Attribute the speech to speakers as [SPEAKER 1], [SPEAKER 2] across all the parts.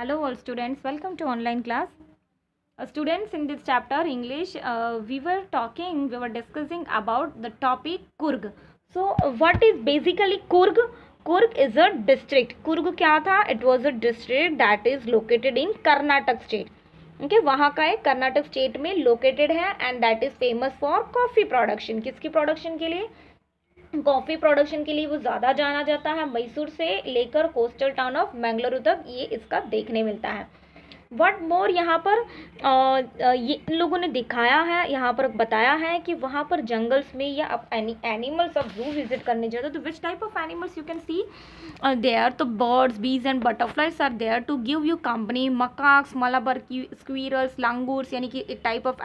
[SPEAKER 1] hello all students welcome to online class uh, students in this chapter english uh, we were talking we were discussing about the topic kurg so uh, what is basically kurg kurg is a district kurg kya tha it was a district that is located in karnataka state okay okay, वहाँ का है Karnataka state में located है and that is famous for coffee production किसकी production के लिए coffee production के लिए वो ज़्यादा जाना जाता है मैसूर से लेकर कोस्टल टाउन ऑफ मैंगलुरु तक ये इसका देखने मिलता है वट मोर यहाँ पर ये इन लोगों ने दिखाया है यहाँ पर बताया है कि वहाँ पर जंगल्स में या आप एनी एनिमल्स आप जू विजिट करने जाते हो तो which type of animals you can see they are तो birds bees and butterflies are there to give you company macaques Malabar squirrels langurs यानी कि एक टाइप ऑफ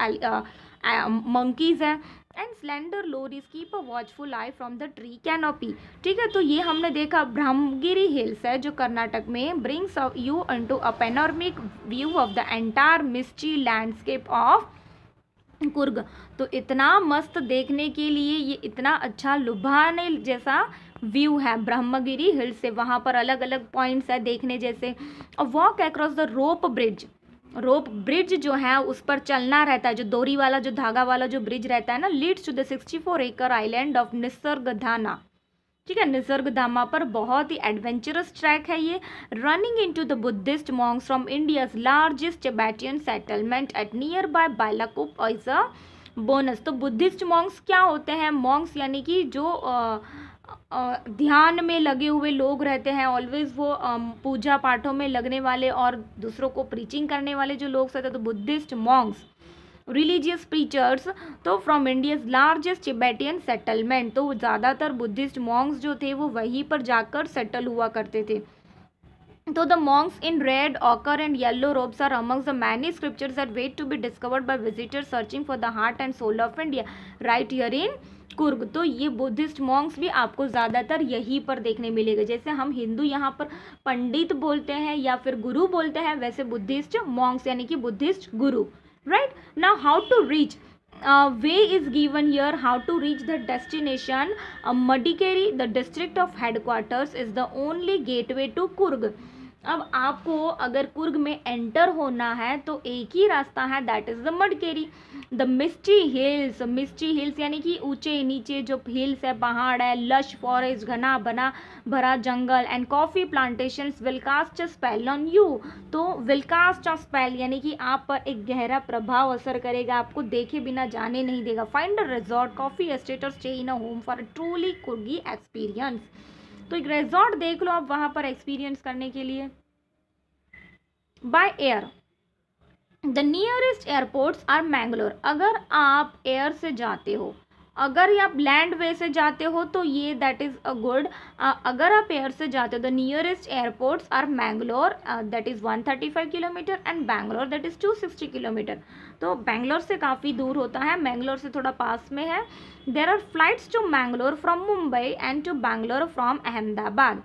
[SPEAKER 1] मंकीज़ हैं and slender lorises keep a watchful eye from the tree canopy ठीक है तो ये हमने देखा ब्रह्मगिरी हिल्स है जो कर्नाटक में brings you to a panoramic view of the entire misty landscape of Coorg तो इतना मस्त देखने के लिए ये इतना अच्छा लुभाने जैसा व्यू है ब्रह्मगिरी हिल्स से वहाँ पर अलग अलग पॉइंट्स है देखने जैसे और walk across the rope bridge rope bridge जो है उस पर चलना रहता है जो दोरी वाला जो धागा वाला जो ब्रिज रहता है ना leads to the sixty four acre island of Nisargadhama ठीक है निसर्गधामा पर बहुत ही एडवेंचरस ट्रैक है ये running in to the Buddhist monks from India's largest Tibetan settlement at nearby Bylakuppe as a bonus तो बुद्धिस्ट मॉन्ग्स क्या होते हैं मॉन्ग्स यानी कि जो आ, ध्यान में लगे हुए लोग रहते हैं ऑलवेज़ वो पूजा पाठों में लगने वाले और दूसरों को प्रीचिंग करने वाले जो लोग रहते हैं तो बुद्धिस्ट मॉन्ग्स रिलीजियस प्रीचर्स तो from India's largest Tibetan settlement तो ज़्यादातर बुद्धिस्ट मॉन्ग्स जो थे वो वहीं पर जाकर सेटल हुआ करते थे तो the monks in red ochre and yellow robes are amongst the many scriptures that wait to be discovered by visitors searching for the heart and soul of India right here in Coorg तो ये Buddhist Monks भी आपको ज़्यादातर यहीं पर देखने मिलेगा जैसे हम हिंदू यहाँ पर पंडित बोलते हैं या फिर गुरु बोलते हैं वैसे बुद्धिस्ट मॉन्क्स यानी कि बुद्धिस्ट गुरु right now how to reach way is given here how to reach the destination Madikeri the district of headquarters is the only gateway to Coorg अब आपको अगर कुर्ग में एंटर होना है तो एक ही रास्ता है that is the Madikeri the misty hills misty hills यानी कि ऊंचे नीचे जो हिल्स है पहाड़ है लश फॉरेस्ट घना बना भरा जंगल and coffee plantation will cast a spell on you तो विल कास्ट अ स्पेल यानी कि आप पर एक गहरा प्रभाव असर करेगा आपको देखे बिना जाने नहीं देगा find a resort coffee estate और stay in a home for a truly Coorgi experience तो एक रिजॉर्ट देख लो आप वहाँ पर एक्सपीरियंस करने के लिए by air the nearest airports are Mangalore अगर आप एयर से जाते हो अगर आप लैंड वे से जाते हो तो ये दैट इज़ अ गुड अगर आप एयर से जाते हो the nearest airports are Mangalore that is 135 kilometre and Bangalore that is 260 kilometre तो बेंगलोर से काफ़ी दूर होता है मैंगलोर से थोड़ा पास में है there are flights to Mangalore from Mumbai and to Bangalore from Ahmedabad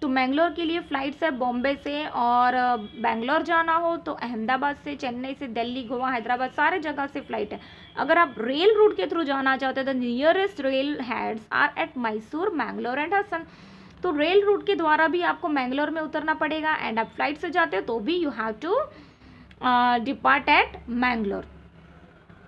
[SPEAKER 1] तो मैंगलोर के लिए फ़्लाइट्स है बॉम्बे से और बेंगलोर जाना हो तो अहमदाबाद से चेन्नई से दिल्ली गोवा हैदराबाद सारे जगह से फ़्लाइट है अगर आप रेल रूट के थ्रू जाना चाहते हो तो nearest rail heads are at Mysore Mangalore and Hassan तो रेल रूट के द्वारा भी आपको मैंगलोर में उतरना पड़ेगा एंड आप फ्लाइट से जाते हो तो भी you have to uh, depart at Mangalore.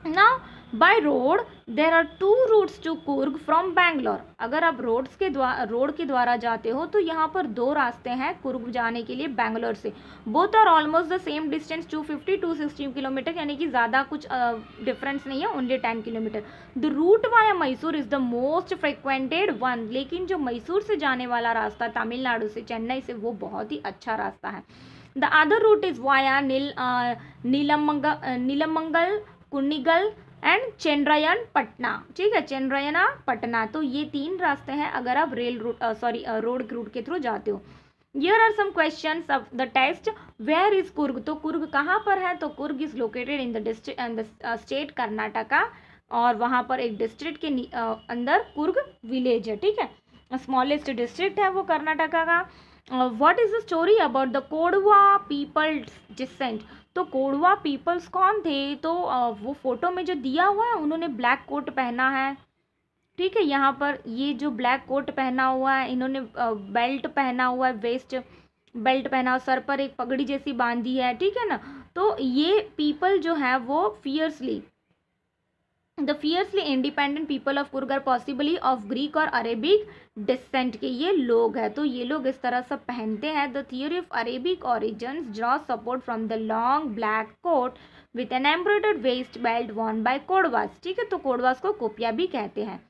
[SPEAKER 1] Now by road there are two routes to Kurg from Bangalore. अगर आप रोड्स के द्वारा रोड के द्वारा जाते हो तो यहाँ पर दो रास्ते हैं कुर्ग जाने के लिए बैंगलोर से Both are almost the same distance 250 260 kilometre यानी कि ज़्यादा कुछ डिफरेंस uh, नहीं है only 10 kilometre the route via Mysore is the most frequented one लेकिन जो मैसूर से जाने वाला रास्ता तमिलनाडु से चेन्नई से वो बहुत ही अच्छा रास्ता है the other route is via Nil, uh, Nilamangal, uh, Nilamangal and Channarayapatna ठीक है चेंड्रायना पटना तो ये तीन रास्ते हैं अगर आप rail route sorry road route के थ्रू जाते हो here are some question of the test where is Coorg तो कुर्ग कहाँ पर है तो Coorg is located in the district and the state Karnataka और वहाँ पर एक डिस्ट्रिक्ट के uh, अंदर कुर्ग विलेज है ठीक है स्मॉलेस्ट डिस्ट्रिक्ट है वो कर्नाटका का what is the story about the Kodava people's descent तो कोडवा पीपल्स कौन थे तो uh, वो फोटो में जो दिया हुआ है उन्होंने ब्लैक कोट पहना है ठीक है यहाँ पर ये जो ब्लैक कोट पहना हुआ है इन्होंने बेल्ट uh, पहना हुआ है वेस्ट बेल्ट पहना हुआ सर पर एक पगड़ी जैसी बांधी है ठीक है ना तो ये पीपल जो है वो fiercely the fiercely independent people of Coorg possibly of Greek और अरेबिक डिसेंट के ये लोग हैं तो ये लोग इस तरह से पहनते हैं the theory of Arabic origin draw support from the long black coat with an embroidered waist belt worn by Kodavas ठीक है तो कोडवास को कोपिया भी कहते हैं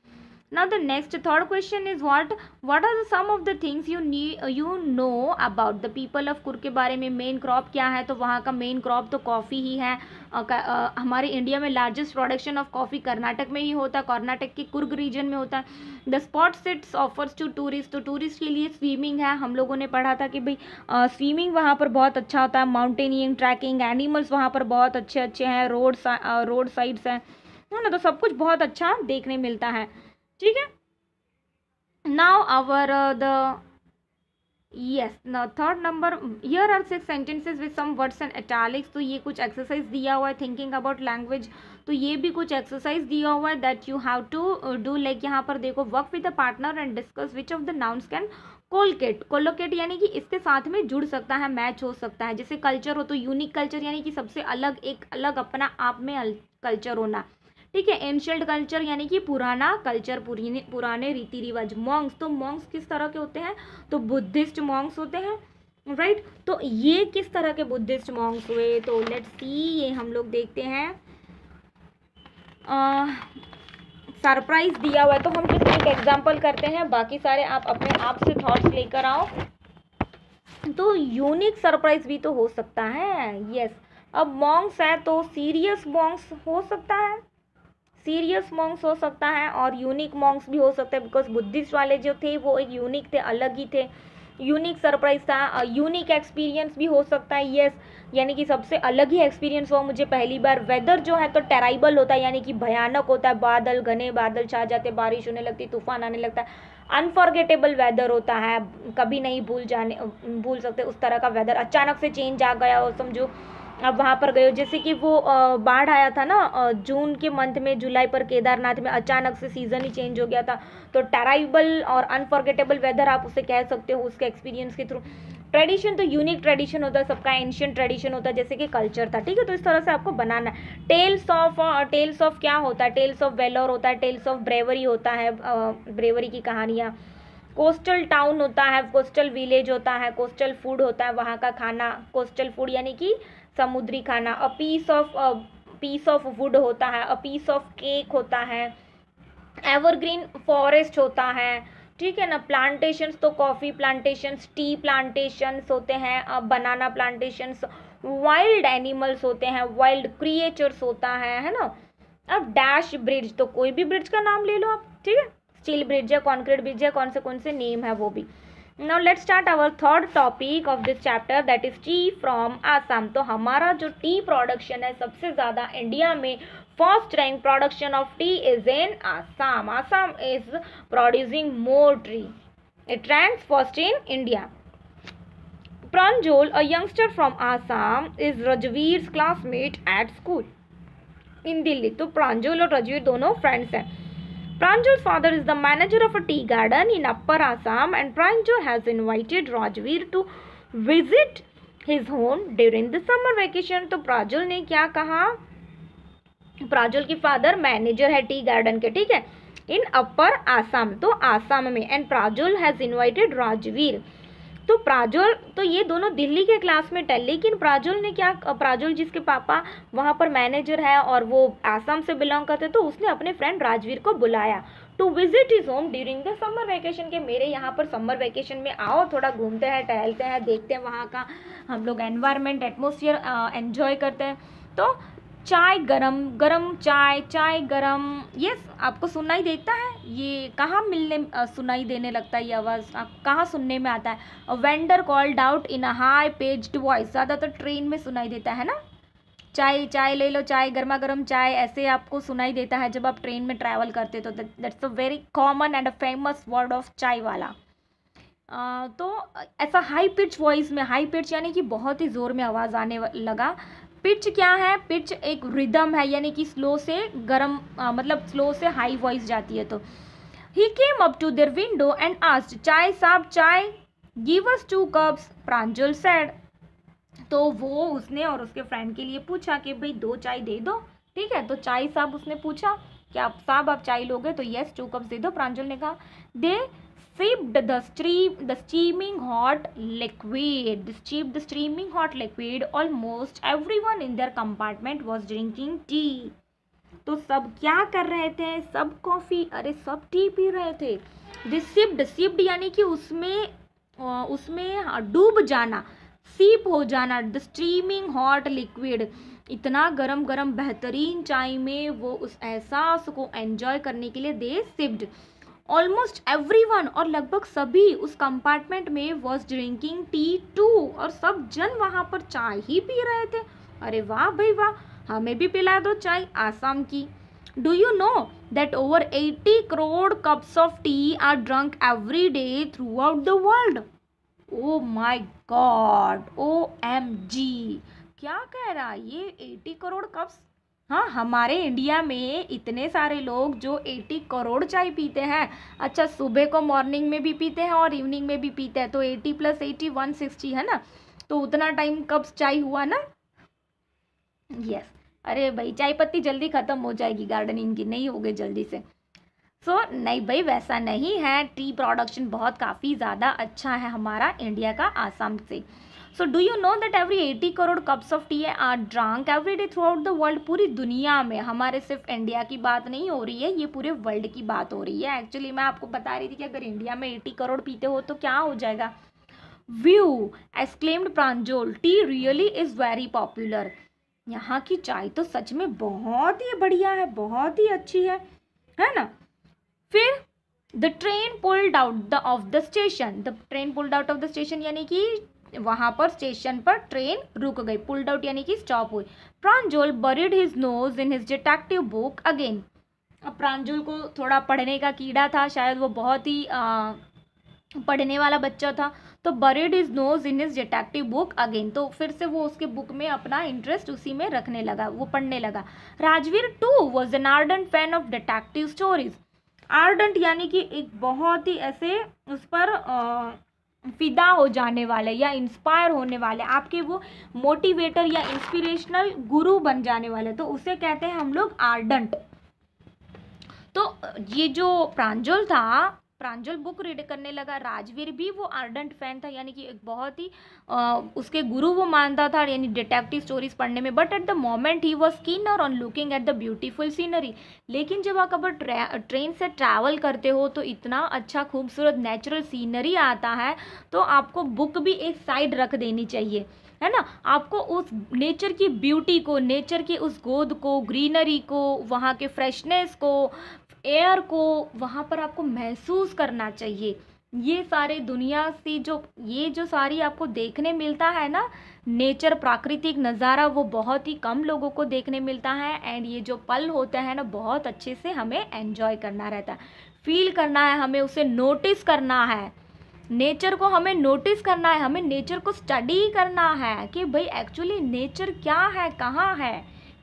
[SPEAKER 1] now the next third question is what what are the some of the things you need you know about the people of kurk के बारे में मेन क्रॉप क्या है तो वहाँ का मेन क्रॉप तो कॉफ़ी ही है आ, आ, हमारे इंडिया में largest production of coffee Karnataka में ही होता है कर्नाटक के कुर्ग रीजन में होता है the spots it's offers to tourist तो टूरिस्ट के लिए स्विमिंग है हम लोगों ने पढ़ा था कि भाई स्विमिंग uh, वहाँ पर बहुत अच्छा होता है माउंटेनियरिंग ट्रैकिंग एनिमल्स वहाँ पर बहुत अच्छे अच्छे हैं रोड रोड साइड्स हैं ना तो सब कुछ बहुत अच्छा देखने मिलता है ठीक है now our the yes third number here are six sentences with some words and italics तो ये कुछ एक्सरसाइज दिया हुआ है थिंकिंग अबाउट लैंग्वेज तो ये भी कुछ एक्सरसाइज दिया हुआ है that you have to do like यहाँ पर देखो work with a partner and discuss which of the nouns can collocate collocate यानी कि इसके साथ में जुड़ सकता है मैच हो सकता है जैसे कल्चर हो तो यूनिक कल्चर यानी कि सबसे अलग एक अलग अपना आप में कल्चर होना ठीक है एंशियंट कल्चर यानी कि पुराना कल्चर पुराने रीति रिवाज मॉन्ग्स तो मॉन्ग्स किस तरह के होते हैं तो बुद्धिस्ट मॉन्ग्स होते हैं राइट right? तो ये किस तरह के बुद्धिस्ट मॉन्ग्स हुए तो लेट्स सी ये हम लोग देखते हैं सरप्राइज दिया हुआ है तो हम सिर्फ एक एग्जाम्पल करते हैं बाकी सारे आप अपने आप से थॉट्स लेकर आओ तो यूनिक सरप्राइज भी तो हो सकता है यस yes. अब मॉन्ग्स है तो सीरियस मॉन्ग्स हो सकता है सीरियस मॉन्ग्स हो सकता है और यूनिक मॉन्ग्स भी हो सकते हैं बिकॉज बुद्धिस्ट वाले जो थे वो एक यूनिक थे अलग ही थे यूनिक सरप्राइज था यूनिक एक्सपीरियंस भी हो सकता है येस यानी कि सबसे अलग ही एक्सपीरियंस हुआ मुझे पहली बार वेदर जो है तो टेराइबल होता है यानी कि भयानक होता है बादल घने बादल छा जाते बारिश होने लगती तूफान आने लगता है अनफॉर्गेटेबल वेदर होता है कभी नहीं भूल जाने भूल सकते उस तरह का वेदर अचानक से चेंज आ गया हो समझो अब वहाँ पर गए हो जैसे कि वो बाढ़ आया था ना जून के मंथ में जुलाई पर केदारनाथ में अचानक से सीज़न ही चेंज हो गया था तो टेराइबल और अनफॉर्गेटेबल वेदर आप उसे कह सकते हो उसके एक्सपीरियंस के थ्रू ट्रेडिशन तो यूनिक ट्रेडिशन होता है सबका एंशियंट ट्रेडिशन होता है जैसे कि कल्चर था ठीक है तो इस तरह से आपको बनाना है टेल्स ऑफ टेल्स ऑफ क्या होता है टेल्स ऑफ वेलोर होता है टेल्स ऑफ ब्रेवरी होता है ब्रेवरी की कहानियाँ कोस्टल टाउन होता है कोस्टल विलेज होता है कोस्टल फूड होता है वहाँ का खाना कोस्टल फूड यानी कि समुद्री खाना a piece of piece of wood होता है अ पीस ऑफ केक होता है एवरग्रीन फॉरेस्ट होता है ठीक है ना प्लांटेशंस तो कॉफ़ी प्लांटेशंस टी प्लांटेशंस होते हैं अब बनाना प्लांटेशंस वाइल्ड एनिमल्स होते हैं वाइल्ड क्रिएचर्स होता है है ना अब डैश ब्रिज तो कोई भी ब्रिज का नाम ले लो आप ठीक है स्टील ब्रिज या कॉन्क्रीट ब्रिज या कौन से कौन से नेम है वो भी now let start our third topic of this chapter that is tea from Assam तो हमारा जो टी प्रोडक्शन है सबसे ज़्यादा इंडिया में first rank production of tea is in Assam Assam is producing more tree it ranks first in India Pranjol a youngster from Assam is Rajveer classmate at school in Delhi तो प्रांजोल और रजवीर दोनों फ्रेंड्स हैं Pranjal's father is the manager of a tea garden in Upper Assam and Pranjal has invited Rajveer to visit his home during the summer vacation. So Pranjal ne kya kaha? Pranjal ki father manager hai tea garden ke, ठीक है इन अपर आसाम तो आसाम में and Prajul has invited Rajveer तो प्राजोल तो ये दोनों दिल्ली के classmate है लेकिन प्राजोल ने क्या प्राजोल जिसके पापा वहाँ पर मैनेजर है और वो आसाम से बिलोंग करते तो उसने अपने फ्रेंड राजवीर को बुलाया to visit his home during the summer vacation के मेरे यहाँ पर समर वैकेशन में आओ थोड़ा घूमते हैं टहलते हैं देखते हैं वहाँ का हम लोग एनवायरमेंट एटमोसफियर एन्जॉय करते हैं तो चाय गरम गरम चाय चाय गरम ये आपको सुनाई देता है ये कहाँ मिलने सुनाई देने लगता है ये आवाज़ आप कहाँ सुनने में आता है vendor called out in a high paged voice ज़्यादातर ट्रेन में सुनाई देता है ना चाय चाय ले लो चाय गर्मा गर्म चाय ऐसे आपको सुनाई देता है जब आप ट्रेन में ट्रैवल करते तो that's a very common and a famous word of chai wala आ, तो ऐसा हाई पिच वॉइस में हाई पिच यानी कि बहुत ही ज़ोर में आवाज़ आने लगा पिच क्या है पिच एक रिदम है यानी कि स्लो से गरम आ, मतलब स्लो से हाई वॉइस जाती है तो he came up to their window and asked chai sahab chai give us two cups Pranjal said तो वो उसने और उसके फ्रेंड के लिए पूछा कि भाई दो चाय दे दो ठीक है तो चाय साहब उसने पूछा कि आप साहब आप चाय लोगे तो यस टू कप्स दे दो प्रांजल ने कहा दे sipped the stream the steaming hot liquid the sipped the steaming hot liquid almost everyone in their compartment was drinking tea तो सब क्या कर रहे थे सब कॉफ़ी अरे सब टी पी रहे थे दिस सिप्ड सिप्ड यानी कि उसमें उसमें डूब जाना सीप हो जाना द स्ट्रीमिंग हॉट लिक्विड इतना गरम गरम बेहतरीन चाय में वो उस एहसास को एंजॉय करने के लिए they sipped almost every one और लगभग सभी उस कंपार्टमेंट में वॉज ड्रिंकिंग टी टू और सब जन वहाँ पर चाय ही पी रहे थे अरे वाह भाई वाह हमें भी पिला दो चाय आसाम की that over eighty crore cups 80 tea are drunk every day throughout the world oh my god O M G क्या कह रहा है ये 80 करोड़ कप्स हाँ हमारे इंडिया में इतने सारे लोग जो 80 करोड़ चाय पीते हैं अच्छा सुबह को मॉर्निंग में भी पीते हैं और इवनिंग में भी पीते हैं तो 80 प्लस 80 सिक्सटी है ना तो उतना टाइम कब चाय हुआ ना यस अरे भाई चाय पत्ती जल्दी ख़त्म हो जाएगी गार्डनिंग की नहीं होगी जल्दी से सो so, नहीं भाई वैसा नहीं है टी प्रोडक्शन बहुत काफ़ी ज़्यादा अच्छा है हमारा इंडिया का आसाम से so do you know that every eighty crore cups of tea are drank every day throughout the world पूरी दुनिया में हमारे सिर्फ इंडिया की बात नहीं हो रही है ये पूरे वर्ल्ड की बात हो रही है एक्चुअली मैं आपको बता रही थी कि अगर इंडिया में एटी करोड़ पीते हो तो क्या हो जाएगा view exclaimed Pranjol tea really is very popular यहाँ की चाय तो सच में बहुत ही बढ़िया है बहुत ही अच्छी है है ना फिर the train pulled out the of the station the train pulled out of the station यानी कि वहाँ पर स्टेशन पर ट्रेन रुक गई पुल्ड आउट यानी कि स्टॉप हुई Pranjol buried his nose in his detective book again अब प्रांजोल को थोड़ा पढ़ने का कीड़ा था शायद वो बहुत ही आ, पढ़ने वाला बच्चा था तो buried is nose in his detective book again तो फिर से वो उसके बुक में अपना इंटरेस्ट उसी में रखने लगा वो पढ़ने लगा Rajveer too was an ardent fan of detective stories ardent यानी कि एक बहुत ही ऐसे उस पर आ, फिदा हो जाने वाले या इंस्पायर होने वाले आपके वो मोटिवेटर या इंस्पिरेशनल गुरु बन जाने वाले तो उसे कहते हैं हम लोग आर्डंट तो ये जो प्रांजल था प्रांजल बुक रीड करने लगा राजवीर भी वो आर्डेंट फैन था यानी कि एक बहुत ही आ, उसके गुरु वो मानता था यानी डिटेक्टिव स्टोरीज पढ़ने में but at the moment he was keener on looking at the beautiful scenery लेकिन जब आप अगर ट्रेन से ट्रैवल करते हो तो इतना अच्छा खूबसूरत नेचुरल सीनरी आता है तो आपको बुक भी एक साइड रख देनी चाहिए है ना आपको उस नेचर की ब्यूटी को नेचर की उस गोद को ग्रीनरी को वहाँ के फ्रेशनेस को एयर को वहाँ पर आपको महसूस करना चाहिए ये सारे दुनिया से जो ये जो सारी आपको देखने मिलता है ना नेचर प्राकृतिक नज़ारा वो बहुत ही कम लोगों को देखने मिलता है एंड ये जो पल होता है ना बहुत अच्छे से हमें एन्जॉय करना रहता है फील करना है हमें उसे नोटिस करना है नेचर को हमें नोटिस करना है हमें नेचर को स्टडी करना है कि भाई एक्चुअली नेचर क्या है कहाँ है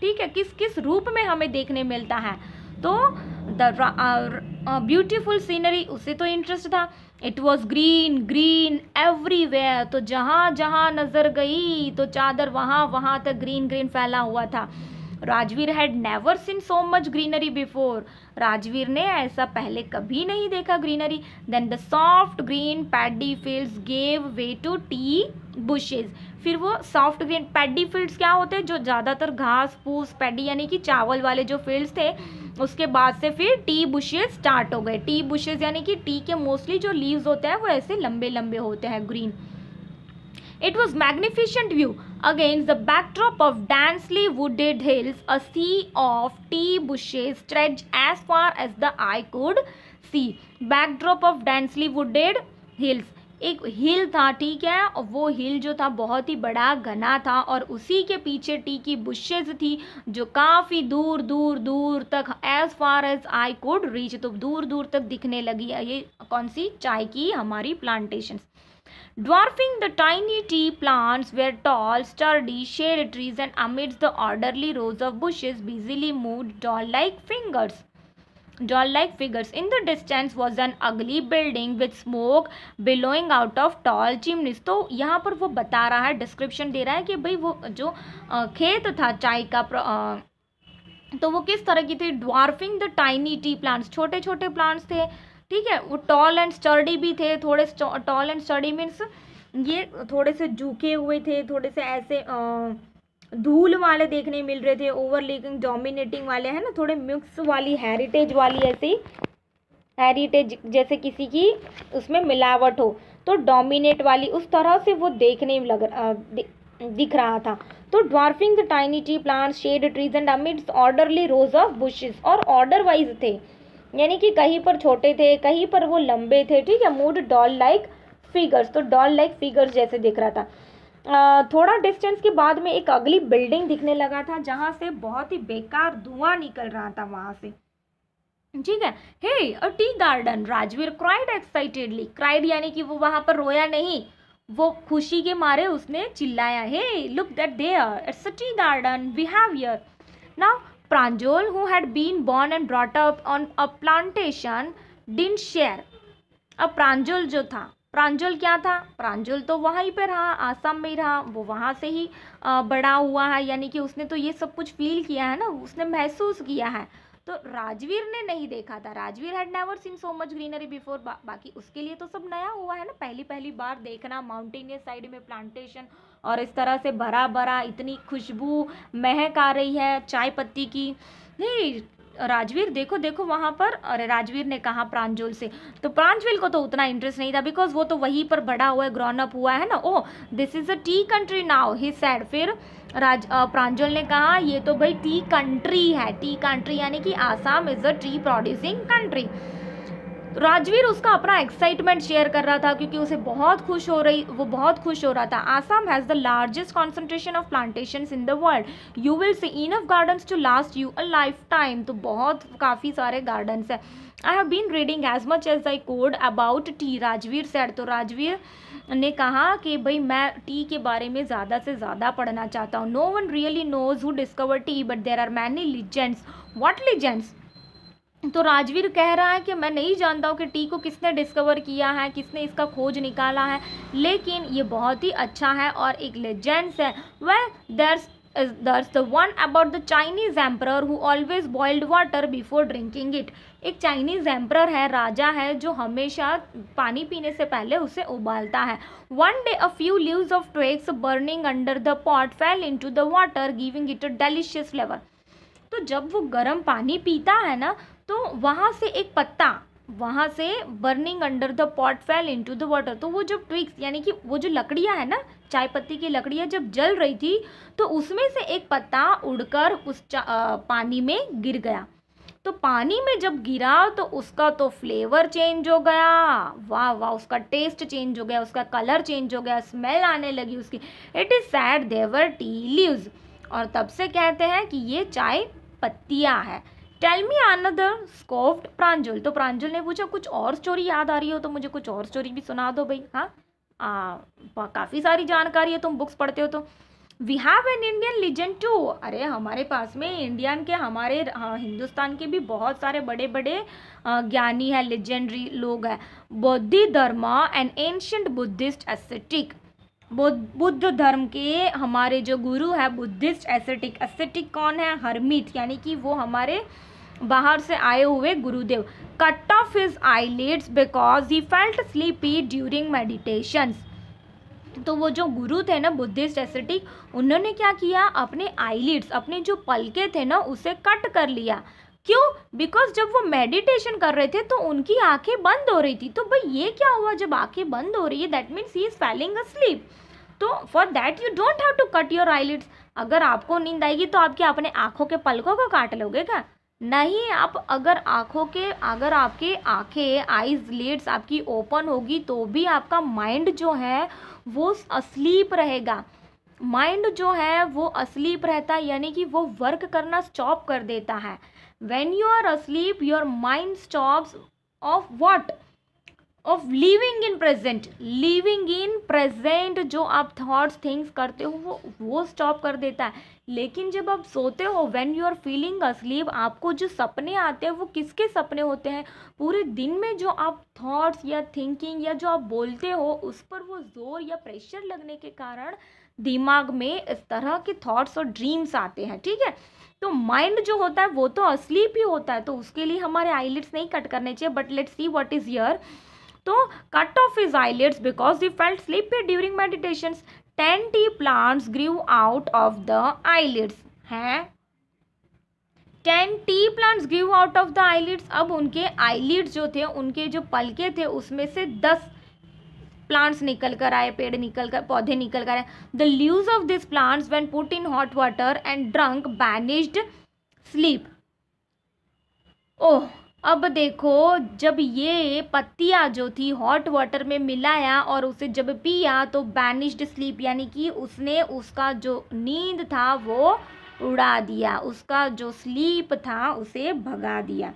[SPEAKER 1] ठीक है किस किस रूप में हमें देखने मिलता है तो द ब्यूटीफुल सीनरी उसे तो इंटरेस्ट था it was green green everywhere तो जहाँ जहाँ नज़र गई तो चादर वहाँ वहाँ तक ग्रीन ग्रीन फैला हुआ था Rajveer had never seen so much greenery before Rajveer ने ऐसा पहले कभी नहीं देखा greenery then the soft green paddy field gave way to tea bushes फिर वो सॉफ्ट ग्रीन पैडी फील्ड्स क्या होते हैं जो ज़्यादातर घास फूस पैडी यानी कि चावल वाले जो फील्ड्स थे उसके बाद से फिर टी बुशेज स्टार्ट हो गए टी बुशेज यानी कि टी के मोस्टली जो लीव्स होते हैं वो ऐसे लंबे लंबे होते हैं green it was magnificent view again the backdrop of densely wooded hills a sea of tea bushes stretch as far as the eye could see backdrop of densely wooded hills एक hill था ठीक है और वो हिल जो था बहुत ही बड़ा घना था और उसी के पीछे टी की बुशेज थी जो काफ़ी दूर दूर दूर तक as far as I could reach तो दूर दूर तक दिखने लगी है ये कौन सी चाय की हमारी plantation Dwarfing the tiny tea plants were tall, sturdy shade trees, and amidst the orderly rows of bushes, busily moved doll like fingers. doll-like figures. In the distance was an ugly building with smoke billowing out of tall chimneys. तो यहाँ पर वो बता रहा है description दे रहा है कि भाई वो जो खेत था चाय का प्र, तो वो किस तरह की थी dwarfing the tiny tea plants छोटे छोटे प्लांट्स थे ठीक है वो टॉल एंड स्टर्डी भी थे थोड़े टॉल एंड स्टर्डी मीन्स ये थोड़े से झुके हुए थे थोड़े से ऐसे आ, धूल वाले देखने मिल रहे थे ओवरलेकिंग डोमिनेटिंग वाले है ना थोड़े मिक्स वाली हेरिटेज वाली ऐसी हेरिटेज जैसे किसी की उसमें मिलावट हो तो डोमिनेट वाली उस तरह से वो देखने लग दि, दिख रहा था तो dwarfing the tiny tea plant shade trees and amidst orderly rows of bushes और ऑर्डर वाइज थे यानी कि कहीं पर छोटे थे कहीं पर वो लंबे थे ठीक है मूड डॉल लाइक फिगर्स तो डॉल लाइक फिगर्स जैसे दिख रहा था थोड़ा डिस्टेंस के बाद में एक अगली बिल्डिंग दिखने लगा था जहाँ से बहुत ही बेकार धुआं निकल रहा था वहाँ से ठीक है hey a tea garden Rajveer cried excitedly cried यानी कि वो वहाँ पर रोया नहीं वो खुशी के मारे उसने चिल्लाया hey look that there it's a tea garden we have here now Pranjol who had been born and brought up on a plantation डिन शेयर अब प्रांजोल जो था प्रांजल क्या था प्रांजल तो वहीं पर रहा आसाम में ही रहा वो वहाँ से ही बड़ा हुआ है यानी कि उसने तो ये सब कुछ फील किया है ना उसने महसूस किया है तो राजवीर ने नहीं देखा था Rajveer had never seen so much greenery before बा, बाकी उसके लिए तो सब नया हुआ है ना पहली पहली बार देखना माउंटेनियस साइड में प्लांटेशन और इस तरह से भरा भरा इतनी खुशबू महक आ रही है चाय पत्ती की नहीं राजवीर देखो देखो वहाँ पर अरे राजवीर ने कहा प्रांजोल से तो प्रांजोल को तो उतना इंटरेस्ट नहीं था बिकॉज वो तो वहीं पर बड़ा हुआ है ग्रॉन अप हुआ है ना oh this is a tea country now he said फिर राज प्रांजोल ने कहा ये तो भाई टी कंट्री है टी कंट्री यानी कि Assam is a tea producing country तो राजवीर उसका अपना एक्साइटमेंट शेयर कर रहा था क्योंकि उसे बहुत खुश हो रही वो बहुत खुश हो रहा था Assam has the largest concentration of plantation in the world you will see enough gardens to last you a lifetime तो बहुत काफ़ी सारे गार्डन्स है I have been reading as much as I could about tea Rajveer said तो राजवीर ने कहा कि भाई मैं टी के बारे में ज़्यादा से ज़्यादा पढ़ना चाहता हूँ no one really knows who discover tea but there are many legends what legends तो राजवीर कह रहा है कि मैं नहीं जानता हूँ कि टी को किसने डिस्कवर किया है किसने इसका खोज निकाला है लेकिन ये बहुत ही अच्छा है और एक लेजेंड्स है वह there's there's the one about the Chinese emperor who always boiled water before drinking it एक चाइनीज एम्प्रर है राजा है जो हमेशा पानी पीने से पहले उसे उबालता है one day a few leaves of twigs burning under the pot fell in to the water giving it a delicious flavour तो जब वो गर्म पानी पीता है ना तो वहाँ से एक पत्ता वहाँ से burning under the pot in into the water तो वो जब ट्विक्स यानी कि वो जो लकड़ियाँ है ना चाय पत्ती की लकड़ियाँ जब जल रही थी तो उसमें से एक पत्ता उड़कर उस आ, पानी में गिर गया तो पानी में जब गिरा तो उसका तो फ्लेवर चेंज हो गया वाह वाह उसका टेस्ट चेंज हो गया उसका कलर चेंज हो गया स्मेल आने लगी उसकी it is said they were tea leaves और तब से कहते हैं कि ये चाय पत्तियाँ है tell me another scoffed Pranjul तो प्रांजुल ने पूछा कुछ और स्टोरी याद आ रही हो तो मुझे कुछ और स्टोरी भी सुना दो भाई हाँ काफ़ी सारी जानकारी है तुम बुक्स पढ़ते हो तो we have an Indian legend too अरे हमारे पास में इंडियन के हमारे हाँ, हिंदुस्तान के भी बहुत सारे बड़े बड़े ज्ञानी है लेजेंडरी लोग हैं Bodhidharma and ancient Buddhist ascetic Buddha धर्म के हमारे जो गुरु है बुद्धिस्ट एसेटिक एसेटिक कौन है हरमित यानी कि वो हमारे बाहर से आए हुए गुरुदेव cut off his eyelids because he felt sleepy during meditations तो वो जो गुरु थे ना बुद्धिस्ट एसेटिक उन्होंने क्या किया अपने आईलिट्स अपने जो पलके थे ना उसे कट कर लिया क्यों बिकॉज जब वो मेडिटेशन कर रहे थे तो उनकी आंखें बंद हो रही थी तो भाई ये क्या हुआ जब आंखें बंद हो रही है that means he is falling asleep तो for that you don't have to cut your eyelids अगर आपको नींद आएगी तो आप क्या अपने आँखों के पलकों को काट लोगे क्या नहीं आप अगर आँखों के अगर आपके आँखें आईज लिड्स आपकी ओपन होगी तो भी आपका माइंड जो है वो असलीप रहेगा माइंड जो है वो असलीप रहता है यानी कि वो वर्क करना स्टॉप कर देता है when you are asleep your mind stops of what of living in present living in present जो आप थॉट्स थिंग्स करते हो वो वो स्टॉप कर देता है लेकिन जब आप सोते हो when you are feeling asleep आपको जो सपने आते हैं वो किसके सपने होते हैं पूरे दिन में जो आप थाट्स या थिंकिंग या जो आप बोलते हो उस पर वो जोर या प्रेशर लगने के कारण दिमाग में इस तरह के थॉट्स और ड्रीम्स आते हैं ठीक है तो माइंड जो होता है वो तो अस्लीप ही होता है तो उसके लिए हमारे आईलेट्स नहीं कट करने चाहिए but let see what is here to cut off is eyelids because the felt sleep during meditation ten tea plants grew out of the eyelids हैं ten tea plants grew out of the eyelids अब उनके IELTS जो थे उनके जो पलके थे उसमें से दस प्लांट्स निकल कर आए पेड़ निकल कर पौधे निकल कर आए the leaves of this plants when put in hot water and drunk banish sleep oh अब देखो जब ये पत्तियाँ जो थी हॉट वाटर में मिलाया और उसे जब पिया तो बैनिश्ड स्लीप यानी कि उसने उसका जो नींद था वो उड़ा दिया उसका जो स्लीप था उसे भगा दिया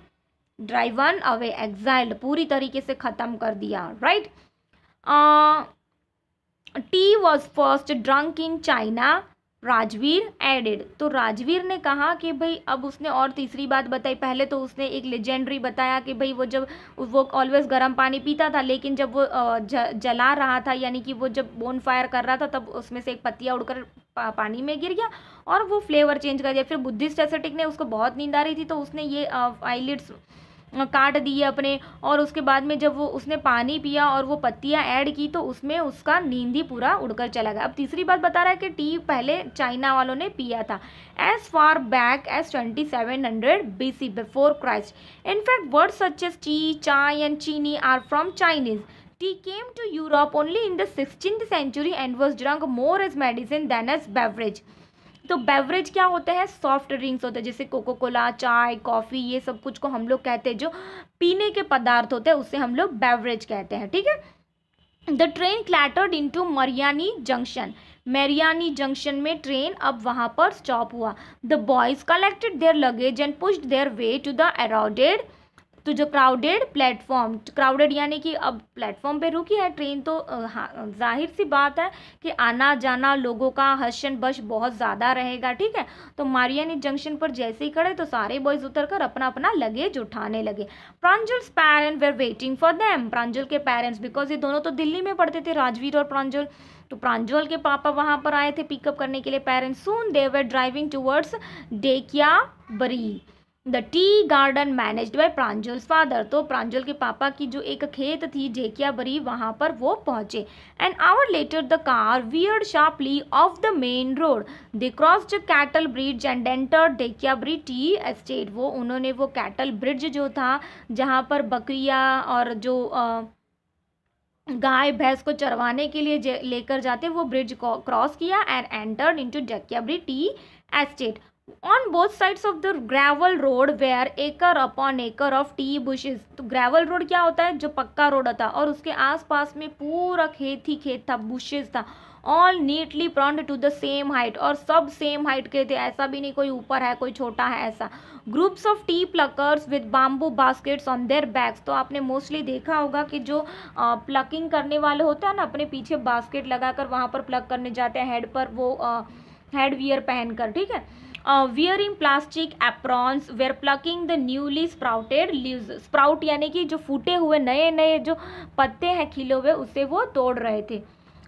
[SPEAKER 1] ड्राइवन अवे एग्जाइल्ड पूरी तरीके से ख़त्म कर दिया right right? Tea was first drunk in China Rajveer added तो राजवीर ने कहा कि भाई अब उसने और तीसरी बात बताई पहले तो उसने एक लेजेंडरी बताया कि भाई वो जब वो ऑलवेज गर्म पानी पीता था लेकिन जब वो uh, ज, जला रहा था यानी कि वो जब बोन फायर कर रहा था तब उसमें से एक पत्तिया उड़कर पानी में गिर गया और वो फ्लेवर चेंज कर दिया फिर बुद्धिस्ट एसेटिक ने उसको बहुत नींद आ रही थी तो उसने ये आईलिट्स uh, काट दिए अपने और उसके बाद में जब वो उसने पानी पिया और वो पत्तियाँ ऐड की तो उसमें उसका नींद ही पूरा उड़कर चला गया अब तीसरी बात बता रहा है कि टी पहले चाइना वालों ने पिया था as far back as twenty seven hundred B C before Christ in fact word such as tea chai and chini are from Chinese tea came to Europe only in the sixteen century and was drunk more as medicine than as beverage तो beverage क्या होते हैं soft drinks होते हैं जैसे cocoa Cola चाय coffee ये सब कुछ को हम लोग कहते हैं जो पीने के पदार्थ होते हैं उसे हम लोग बेवरेज कहते हैं ठीक है the train clattered into Mariani junction Mariani junction में ट्रेन अब वहाँ पर स्टॉप हुआ the boys collected their luggage and pushed their way to the crowded तो जो क्राउडेड प्लेटफॉर्म क्राउडेड यानी कि अब प्लेटफॉर्म पे रुकी है ट्रेन तो हाँ जाहिर सी बात है कि आना जाना लोगों का हर्षन बश बहुत ज़्यादा रहेगा ठीक है तो मारियानी जंक्शन पर जैसे ही खड़े तो सारे बॉयज़ उतर कर अपना अपना लगेज उठाने लगे Pranjul's parent were waiting for them Pranjul के पेरेंट्स बिकॉज ये दोनों तो दिल्ली में पढ़ते थे राजवीर और प्रांजुल तो प्रांजुल के पापा वहाँ पर आए थे पिकअप करने के लिए parents soon they were driving towards Dhekiabari the tea garden managed by Pranjul father तो प्रांजल के पापा की जो एक खेत थी बरी वहाँ पर वो पहुँचे and hour later the car veered sharply off the main road they the cattle bridge and enter Dhekiabari tea estate वो उन्होंने वो कैटल ब्रिज जो था जहाँ पर बकरिया और जो आ, गाय भैंस को चरवाने के लिए लेकर जाते वो ब्रिज क्रॉस किया and entered into Dhekiabari tea estate on both sides of the gravel road were acre upon acre of tea bushes तो ग्रेवल रोड क्या होता है जो पक्का रोड होता और उसके आसपास में पूरा खेत ही खेत था बुशेज था all neatly pruned to the same height और सब सेम हाइट के थे ऐसा भी नहीं कोई ऊपर है कोई छोटा है ऐसा groups of tea pluckers with bamboo baskets on their bags तो आपने मोस्टली देखा होगा कि जो प्लकिंग करने वाले होते हैं ना अपने पीछे बास्केट लगाकर वहाँ पर प्लक करने जाते हैं हेड पर वो हेड वियर पहनकर ठीक है wearing plastic aprons were plucking the newly sprouted leaves sprout यानी कि जो फूटे हुए नए नए जो पत्ते हैं खिले हुए उसे वो तोड़ रहे थे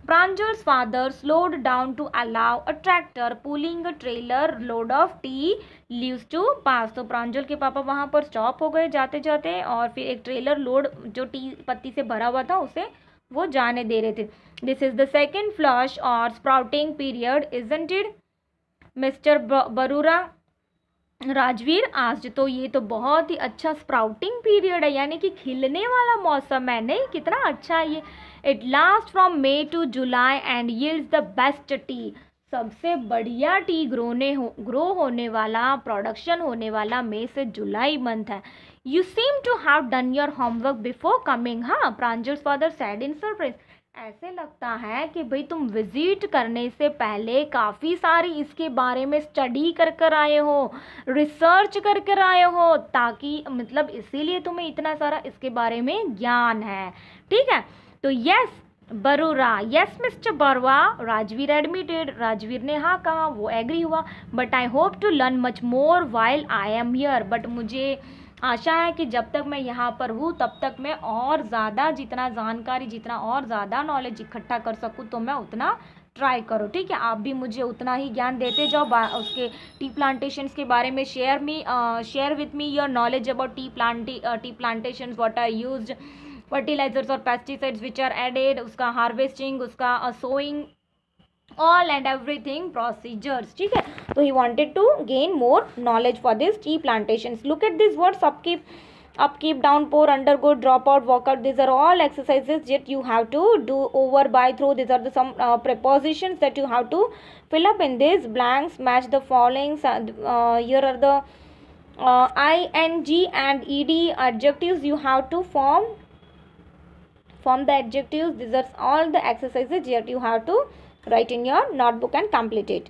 [SPEAKER 1] Pranjal's father slowed down to allow a tractor pulling a trailer load of tea leaves to pass तो प्रांजल के पापा वहाँ पर स्टॉप हो गए जाते जाते और फिर एक ट्रेलर लोड जो टी पत्ती से भरा हुआ था उसे वो जाने दे रहे थे this is the second flush और sprouting period is ended mister Barua Rajveer आज तो ये तो बहुत ही अच्छा स्प्राउटिंग पीरियड है यानी कि खिलने वाला मौसम है नहीं कितना अच्छा है ये it last from May to July and is the best tea सबसे बढ़िया टी ग्रोने हो ग्रो होने वाला प्रोडक्शन होने वाला मई से जुलाई मंथ है you seem to have done your homework before coming हाँ Pranjal father said in surprise ऐसे लगता है कि भाई तुम विज़िट करने से पहले काफ़ी सारी इसके बारे में स्टडी कर कर आए हो रिसर्च कर कर आए हो ताकि मतलब इसीलिए तुम्हें इतना सारा इसके बारे में ज्ञान है ठीक है तो yes Barua yes mister Barua Rajveer admitted Rajveer ने हाँ कहा वो एग्री हुआ but I hope to learn much more while I am here but मुझे आशा है कि जब तक मैं यहाँ पर हूँ तब तक मैं और ज़्यादा जितना जानकारी जितना और ज़्यादा नॉलेज इकट्ठा कर सकूँ तो मैं उतना ट्राई करो ठीक है आप भी मुझे उतना ही ज्ञान देते जाओ उसके टी प्लांटेशन के बारे में share me share with me your knowledge about tea plant tea plantation what are use fertilizers और पेस्टिसाइड्स विच आर एडेड उसका हार्वेस्टिंग उसका sowing uh, all and everything procedures ठीक है तो he wanted to gain more knowledge for this tea plantations look at this words upkeep upkeep downpour undergo dropout walkout these are all exercises that you have to do over by through these are the some uh, prepositions that you have to fill up in these blanks match the following uh, here are the uh, ing and ed adjectives you have to form form the adjectives these are all the exercises that you have to write in your notebook and complete it